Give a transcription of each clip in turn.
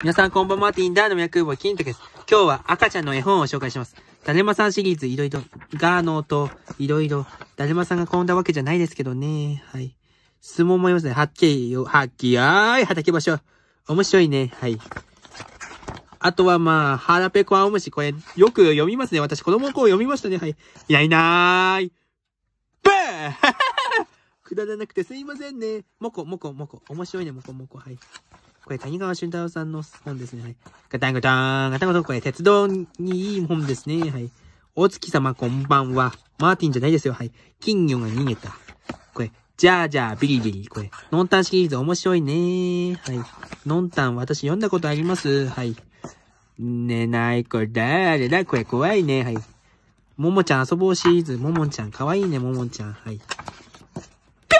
皆さんこんばんは、ティンダーの脈部金時です。今日は赤ちゃんの絵本を紹介します。だるまさんシリーズいろいろ、ガーノーといろいろ、だるまさんが混んだわけじゃないですけどね。はい。質問もありますね。はっきよ、はっきあーい、畑場所。面白いね。はい。あとはまあ、腹ペコこあおむし、これ、よく読みますね。私、子供のを読みましたね。はい。いないなーい。ブー くだらなくてすいませんね。もこ、もこ、もこ。面白いね、もこ、もこ。はい。これ谷川俊太郎さんの本ですね。はい。ガタンガタン、ガタンガタン、これ鉄道にいい本ですね。はい。大月様こんばんは。マーティンじゃないですよ。はい。金魚が逃げた。これ、じゃあじゃあビリビリ。これ、ノンタンシリーズ面白いね。はい。ノンタン私読んだことあります。はい。寝ない子だれだ。これ怖いね。はい。ももちゃん遊ぼうシリーズ。ももちゃん。かわいいね、ももちゃん。はい。ぴょ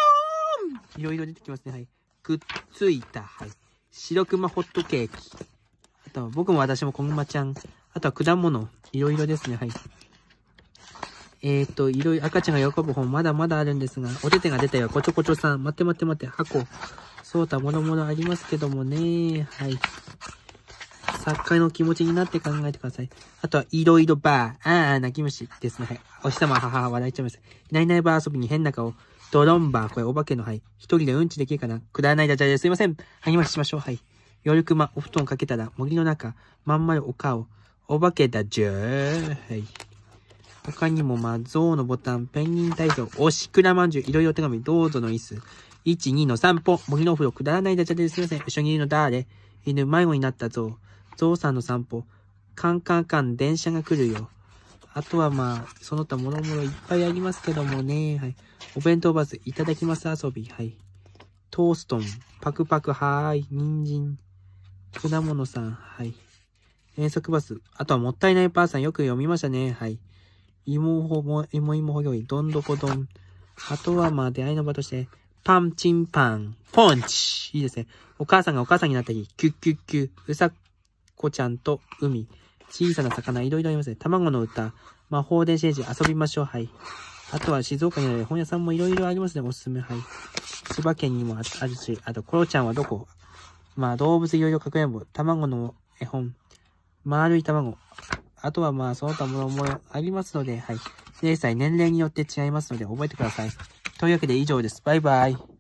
ーんいろいろ出てきますね。はい。くっついた。はい。白熊ホットケーキ。あとは、僕も私も小熊ちゃん。あとは果物。いろいろですね。はい。えっ、ー、と、いろいろ赤ちゃんが喜ぶ本まだまだあるんですが、お手手が出たよ。こちょこちょさん。待って待って待って。箱。そうたもろもろありますけどもね。はい。作家の気持ちになって考えてください。あとは、いろいろバー。ああ、泣き虫ですね。はい。お日様、はは笑いちゃいます。いないいないバー遊びに変な顔。ドロンバー、これお化けの、はい。一人でうんちできるかなくだらないダジャレですいません。励まししましょう。はい。夜熊、お布団かけたら、森の中、まんまるお顔、お化けだじゅー。はい。他にも、ま、象のボタン、ペンギン体操、おしくらまんじゅう、いろいろ手紙、どうぞの椅子、1、2の散歩、森のお風呂、くだらないダジャレですいません。一緒にいるのーれ。犬、迷子になった象、象さんの散歩、カンカンカン、電車が来るよ。あとはまあ、その他もろもろいっぱいありますけどもね。はい。お弁当バス、いただきます遊び。はい。トーストン、パクパク、はーい。人参、果物さん、はい。遠足バス、あとはもったいないパーさん、よく読みましたね。はい。芋ほも、芋芋ほぎょい、どんどこどん。あとはまあ、出会いの場として、パンチンパン、ポンチ。いいですね。お母さんがお母さんになった日、キュッキュッキュ、うさこちゃんと海。小さな魚、いろいろありますね。卵の歌、魔法電子レンジ、遊びましょう。はい。あとは静岡にある本屋さんもいろいろありますね。おすすめ。はい。千葉県にもあるし、あと、コロちゃんはどこまあ、動物いろいろかくれんぼ、卵の絵本、丸い卵。あとはまあ、その他ももありますので、はい。0歳、年齢によって違いますので、覚えてください。というわけで以上です。バイバイ。